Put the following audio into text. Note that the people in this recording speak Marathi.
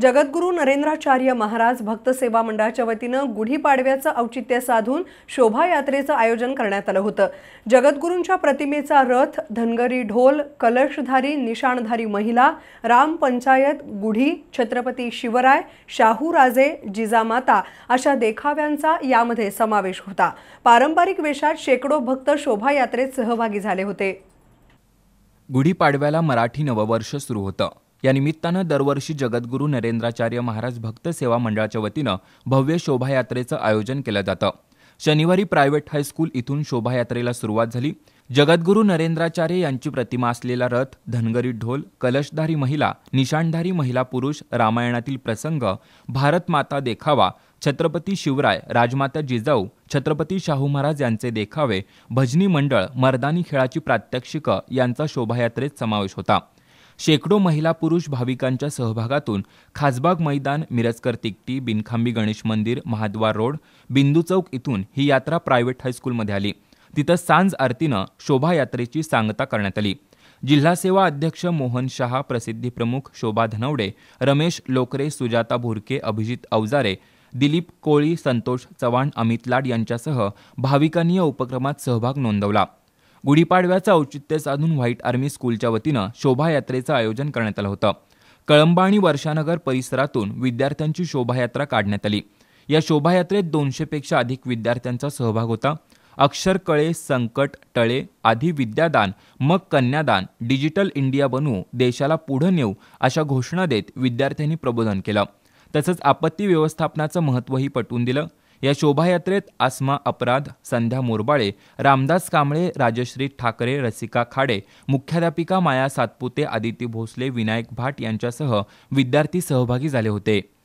जगद्गुरू नरेंद्राचार्य महाराज भक्त सेवा मंडळाच्या वतीनं गुढीपाडव्याचं औचित्य साधून शोभायात्रेचं आयोजन करण्यात आलं होतं जगद्गुरूंच्या प्रतिमेचा रथ धनगरी ढोल कलशधारी निशाणधारी महिला राम पंचायत गुढी छत्रपती शिवराय शाहू राजे जिजामाता अशा देखाव्यांचा यामध्ये समावेश होता पारंपरिक वेशात शेकडो भक्त शोभायात्रेत सहभागी झाले होते गुढीपाडव्याला मराठी नववर्ष सुरू होतं या निमित्तानं दरवर्षी जगद्गुरू नरेंद्राचार्य महाराज भक्त सेवा मंडळाच्या वतीनं भव्य शोभायात्रेचं आयोजन केलं जातं शनिवारी प्रायव्हेट हायस्कूल इथून शोभायात्रेला सुरुवात झाली जगद्गुरू नरेंद्राचार्य यांची प्रतिमा असलेला रथ धनगरी ढोल कलशधारी महिला निशाणधारी महिला पुरुष रामायणातील प्रसंग भारत माता देखावा छत्रपती शिवराय राजमाता जिजाऊ छत्रपती शाहू महाराज यांचे देखावे भजनी मंडळ मर्दानी खेळाची प्रात्यक्षिकं यांचा शोभायात्रेत समावेश होता शेकडो महिला पुरुष भाविकांच्या सहभागातून खासबाग मैदान मिरजकर तिकटी बिनखांबी गणेश मंदिर महाद्वार रोड बिंदू चौक इथून ही यात्रा प्रायव्हेट हायस्कूलमध्ये आली तिथं सांज आरतीनं शोभायात्रेची सांगता करण्यात आली जिल्हा सेवा अध्यक्ष मोहन शहा प्रसिद्धी प्रमुख शोभा धनवडे रमेश लोकरे सुजाता भोरके अभिजित अवजारे दिलीप कोळी संतोष चव्हाण अमित लाड यांच्यासह भाविकांनी या उपक्रमात सहभाग नोंदवला गुढीपाडव्याचं औचित्य साधून व्हाईट आर्मी स्कूलच्या वतीनं शोभायात्रेचं आयोजन करण्यात आलं होतं कळंबा आणि वर्षानगर परिसरातून विद्यार्थ्यांची शोभायात्रा काढण्यात आली या शोभायात्रेत दोनशेपेक्षा अधिक विद्यार्थ्यांचा सहभाग होता अक्षर कळे संकट टळे आधी विद्यादान मग कन्यादान डिजिटल इंडिया बनवू देशाला पुढं नेऊ अशा घोषणा देत विद्यार्थ्यांनी प्रबोधन केलं तसंच आपत्ती व्यवस्थापनाचं महत्त्वही पटवून दिलं या शोभायात्रेत आसमा अपराध संध्या मोरबाळे रामदास कांबळे राजश्री ठाकरे रसिका खाडे मुख्याध्यापिका माया सातपुते आदिती भोसले विनायक भाट यांच्यासह विद्यार्थी सहभागी झाले होते